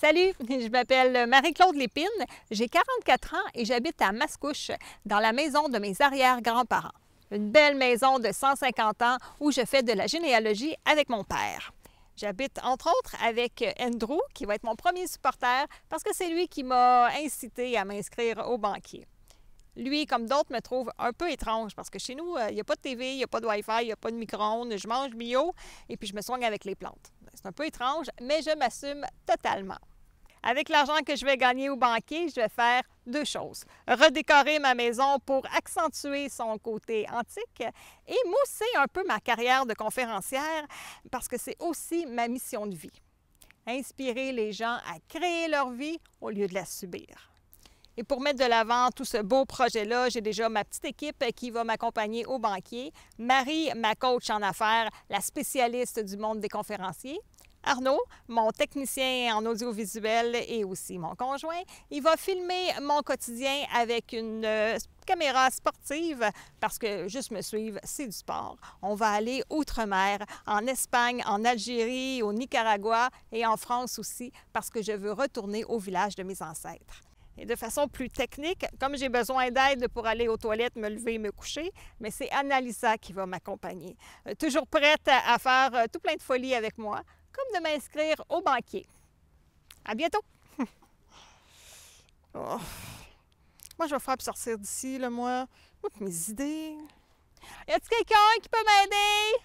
Salut, je m'appelle Marie-Claude Lépine, j'ai 44 ans et j'habite à Mascouche, dans la maison de mes arrière-grands-parents. Une belle maison de 150 ans où je fais de la généalogie avec mon père. J'habite entre autres avec Andrew, qui va être mon premier supporter parce que c'est lui qui m'a incité à m'inscrire au banquier. Lui, comme d'autres, me trouve un peu étrange parce que chez nous, euh, il n'y a pas de TV, il n'y a pas de Wi-Fi, il n'y a pas de micro-ondes, je mange bio et puis je me soigne avec les plantes. C'est un peu étrange, mais je m'assume totalement. Avec l'argent que je vais gagner au banquier, je vais faire deux choses. Redécorer ma maison pour accentuer son côté antique et mousser un peu ma carrière de conférencière parce que c'est aussi ma mission de vie. Inspirer les gens à créer leur vie au lieu de la subir. Et pour mettre de l'avant tout ce beau projet-là, j'ai déjà ma petite équipe qui va m'accompagner au banquier. Marie, ma coach en affaires, la spécialiste du monde des conférenciers. Arnaud, mon technicien en audiovisuel et aussi mon conjoint, il va filmer mon quotidien avec une euh, caméra sportive parce que juste me suivre, c'est du sport. On va aller outre-mer, en Espagne, en Algérie, au Nicaragua et en France aussi parce que je veux retourner au village de mes ancêtres. Et de façon plus technique, comme j'ai besoin d'aide pour aller aux toilettes, me lever, me coucher, mais c'est Annalisa qui va m'accompagner. Euh, toujours prête à faire euh, tout plein de folies avec moi, comme de m'inscrire au banquier. À bientôt! Oh. Moi, je vais faire sortir d'ici, le moi. toutes mes idées. Y a quelqu'un qui peut m'aider?